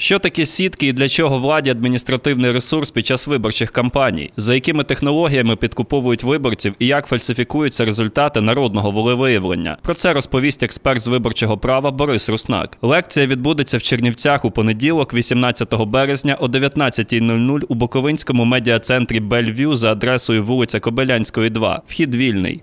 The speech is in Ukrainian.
Що таке сітки і для чого владі адміністративний ресурс під час виборчих кампаній? За якими технологіями підкуповують виборців і як фальсифікуються результати народного волевиявлення? Про це розповість експерт з виборчого права Борис Руснак. Лекція відбудеться в Чернівцях у понеділок, 18 березня, о 19.00 у Боковинському медіа центрі Бельвю за адресою вулиця Кобилянської, 2. Вхід вільний.